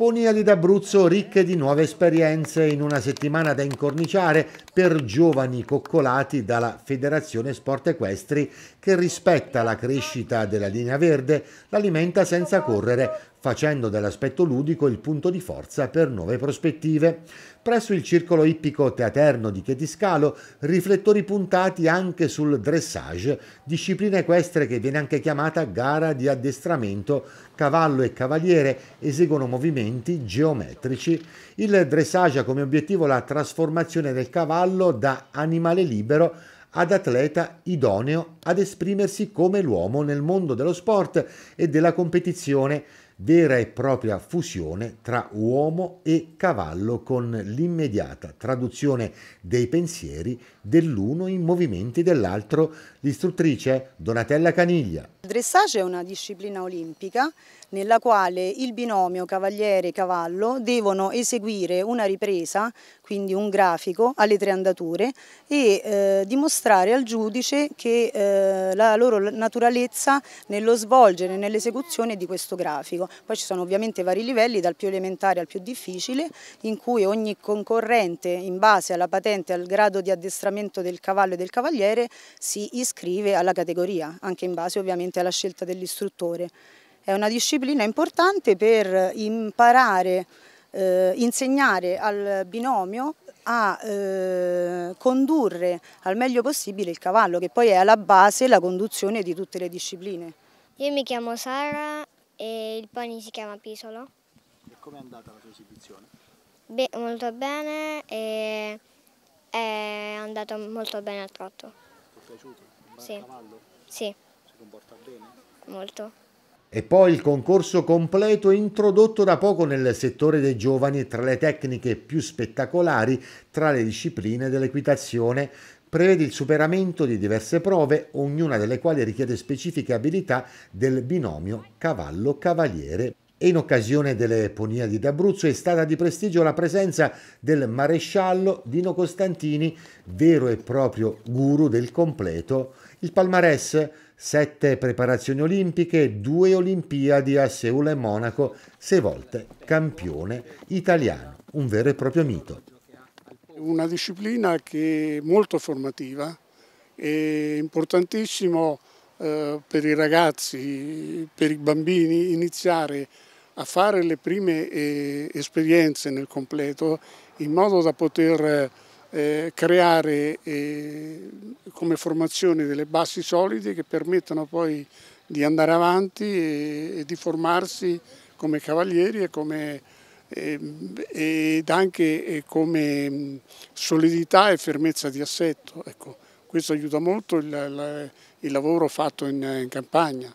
Poniali d'Abruzzo ricche di nuove esperienze in una settimana da incorniciare per giovani coccolati dalla Federazione Sport Equestri che rispetta la crescita della linea verde, l'alimenta senza correre, facendo dell'aspetto ludico il punto di forza per nuove prospettive. Presso il circolo ippico teaterno di Chetiscalo, riflettori puntati anche sul dressage, disciplina equestre che viene anche chiamata gara di addestramento. Cavallo e cavaliere eseguono movimenti geometrici. Il dressage ha come obiettivo la trasformazione del cavallo da animale libero ad atleta idoneo ad esprimersi come l'uomo nel mondo dello sport e della competizione vera e propria fusione tra uomo e cavallo con l'immediata traduzione dei pensieri dell'uno in movimenti dell'altro, l'istruttrice Donatella Caniglia. Il dressage è una disciplina olimpica nella quale il binomio cavaliere-cavallo devono eseguire una ripresa, quindi un grafico, alle tre andature e eh, dimostrare al giudice che eh, la loro naturalezza nello svolgere, nell'esecuzione di questo grafico. Poi ci sono ovviamente vari livelli, dal più elementare al più difficile, in cui ogni concorrente in base alla patente, al grado di addestramento del cavallo e del cavaliere si iscrive alla categoria, anche in base ovviamente alla scelta dell'istruttore. È una disciplina importante per imparare, eh, insegnare al binomio a eh, condurre al meglio possibile il cavallo, che poi è alla base la conduzione di tutte le discipline. Io mi chiamo Sara, e il pony si chiama Pisolo. E com'è andata la tua esibizione? Be molto bene e è andato molto bene al trotto. Ti è piaciuto? Un sì. cavallo? Sì. Si comporta bene? Molto. E poi il concorso completo introdotto da poco nel settore dei giovani tra le tecniche più spettacolari tra le discipline dell'equitazione prevede il superamento di diverse prove, ognuna delle quali richiede specifiche abilità del binomio cavallo-cavaliere. E in occasione delle Poniadi d'Abruzzo è stata di prestigio la presenza del maresciallo Dino Costantini, vero e proprio guru del completo. Il palmarès, sette preparazioni olimpiche, due Olimpiadi a Seul e Monaco, sei volte campione italiano, un vero e proprio mito. Una disciplina che è molto formativa, è importantissimo eh, per i ragazzi, per i bambini iniziare a fare le prime eh, esperienze nel completo in modo da poter eh, creare come formazione delle basi solide che permettano poi di andare avanti e di formarsi come cavalieri e come Ehm, ed anche eh, come mm, solidità e fermezza di assetto. Ecco, questo aiuta molto il, il lavoro fatto in, in campagna.